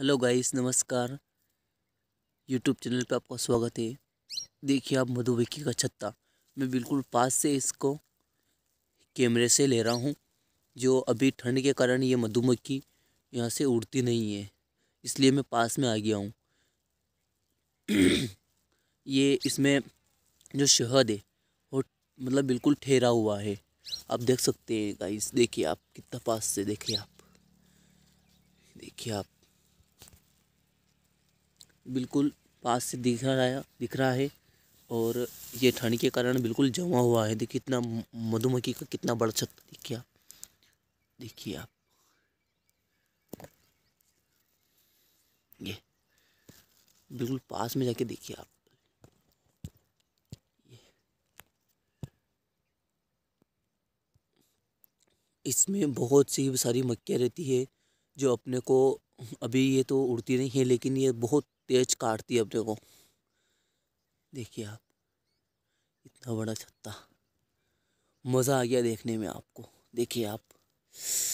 hello guys नमस्कार YouTube channel पे आपका स्वागत है देखिए आप मधुमक्खी का छत्ता मैं बिल्कुल पास से इसको कैमरे से ले रहा हूँ जो अभी ठंड के कारण ये मधुमक्खी यहाँ से उड़ती नहीं है इसलिए मैं पास में आ गया हूँ ये इसमें जो शहद है वो मतलब बिल्कुल ठहरा हुआ है आप देख सकते हैं गाइस देखिए आप कितना पास से देखिए आप देखिए आप बिल्कुल पास से दिख रहा है दिख रहा है और ये ठंड के कारण बिल्कुल जमा हुआ है देखिए इतना मधुमक्खी का कितना बढ़ सकता देखिए आप देखिए आप ये बिल्कुल पास में जाके देखिए आप इसमें बहुत सी सारी मक्खियाँ रहती है जो अपने को अभी ये तो उड़ती नहीं है लेकिन ये बहुत तेज काटती है अपने को देखिए आप इतना बड़ा छत्ता मज़ा आ गया देखने में आपको देखिए आप